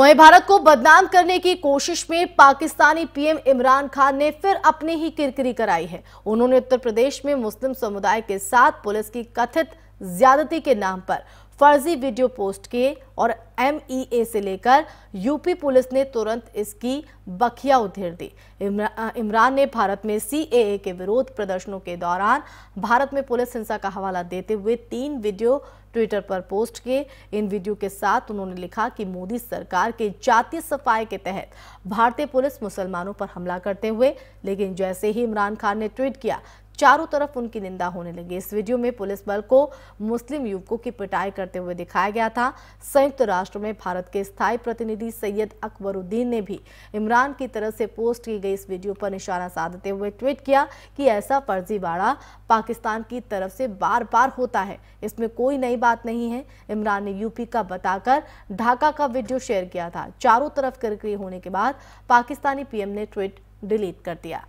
वहीं भारत को बदनाम करने की कोशिश में पाकिस्तानी पीएम इमरान खान ने फिर अपनी ही किरकिरी कराई है उन्होंने उत्तर प्रदेश में मुस्लिम समुदाय के साथ पुलिस की कथित ज्यादती के नाम पर फर्जी वीडियो पोस्ट किए और एमईए e से लेकर यूपी पुलिस ने तुरंत इसकी बखिया उधेर दी इमरान ने भारत में सीएए के विरोध प्रदर्शनों के दौरान भारत में पुलिस हिंसा का हवाला देते हुए तीन वीडियो ट्विटर पर पोस्ट किए इन वीडियो के साथ उन्होंने लिखा कि मोदी सरकार के जातीय सफाई के तहत भारतीय पुलिस मुसलमानों पर हमला करते हुए लेकिन जैसे ही इमरान खान ने ट्वीट किया चारों तरफ उनकी निंदा होने लगी इस वीडियो में पुलिस बल को मुस्लिम युवकों की पिटाई करते हुए दिखाया गया था संयुक्त राष्ट्र में भारत के स्थायी प्रतिनिधि सैयद अकबरुद्दीन ने भी इमरान की तरफ से पोस्ट की गई इस वीडियो पर निशाना साधते हुए ट्वीट किया कि ऐसा फर्जीवाड़ा पाकिस्तान की तरफ से बार बार होता है इसमें कोई नई बात नहीं है इमरान ने यूपी का बताकर ढाका का वीडियो शेयर किया था चारों तरफ किरकिरी होने के बाद पाकिस्तानी पीएम ने ट्वीट डिलीट कर दिया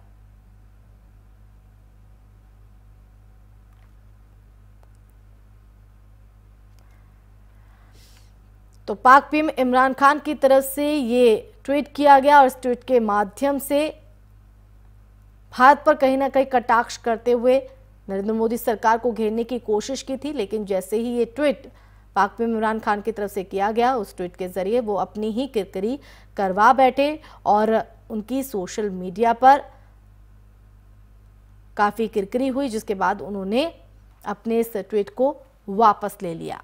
तो पाक पीएम इमरान खान की तरफ से ये ट्वीट किया गया और इस ट्वीट के माध्यम से भारत पर कहीं ना कहीं कटाक्ष करते हुए नरेंद्र मोदी सरकार को घेरने की कोशिश की थी लेकिन जैसे ही ये ट्वीट पाक पीएम इमरान खान की तरफ से किया गया उस ट्वीट के जरिए वो अपनी ही किरकरी करवा बैठे और उनकी सोशल मीडिया पर काफ़ी किरकिरी हुई जिसके बाद उन्होंने अपने इस ट्वीट को वापस ले लिया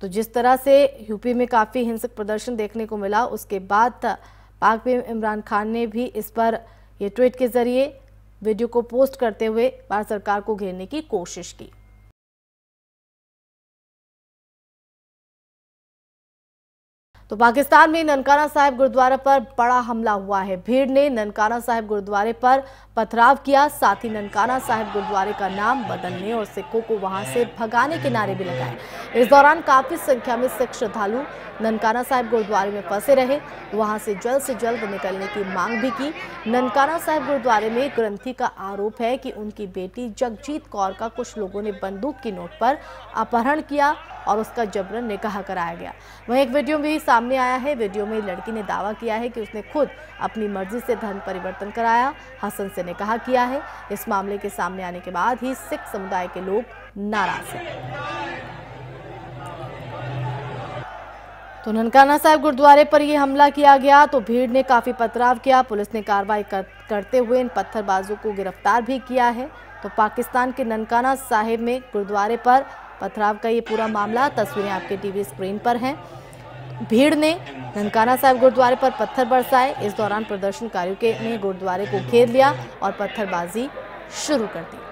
तो जिस तरह से यूपी में काफ़ी हिंसक प्रदर्शन देखने को मिला उसके बाद पाक पीएम इमरान खान ने भी इस पर ये ट्वीट के जरिए वीडियो को पोस्ट करते हुए भारत सरकार को घेरने की कोशिश की तो पाकिस्तान में ननकाना साहिब गुरुद्वारा पर बड़ा हमला हुआ है भीड़ ने ननकाना साहिब गुरुद्वारे पर पथराव किया साथ ही ननकाना साहिब गुरुद्वारे का नाम बदलने और सिखों को वहां से भगाने के नारे भी लगाए इस दौरान काफी संख्या में सिख श्रद्धालु ननकाना साहिब गुरुद्वारे में फंसे रहे वहां से जल्द से जल्द निकलने की मांग भी की ननकाना साहिब गुरुद्वारे में ग्रंथी का आरोप है कि उनकी बेटी जगजीत कौर का कुछ लोगों ने बंदूक की नोट पर अपहरण किया और उसका जबरन निकाह कराया गया वहीं एक वीडियो भी सामने आया है वीडियो में लड़की ने दावा किया है कि उसने खुद अपनी मर्जी से धन परिवर्तन कराया हसन से निकाह किया है इस मामले के सामने आने के बाद ही सिख समुदाय के लोग नाराज हैं तो ननकाना साहब गुरुद्वारे पर यह हमला किया गया तो भीड़ ने काफ़ी पथराव किया पुलिस ने कार्रवाई कर, करते हुए इन पत्थरबाजों को गिरफ्तार भी किया है तो पाकिस्तान के ननकाना साहिब में गुरुद्वारे पर पथराव का ये पूरा मामला तस्वीरें आपके टीवी स्क्रीन पर हैं भीड़ ने ननकाना साहब गुरुद्वारे पर पत्थर बरसाए इस दौरान प्रदर्शनकारियों के ने गुरुद्वारे को घेर लिया और पत्थरबाजी शुरू कर दी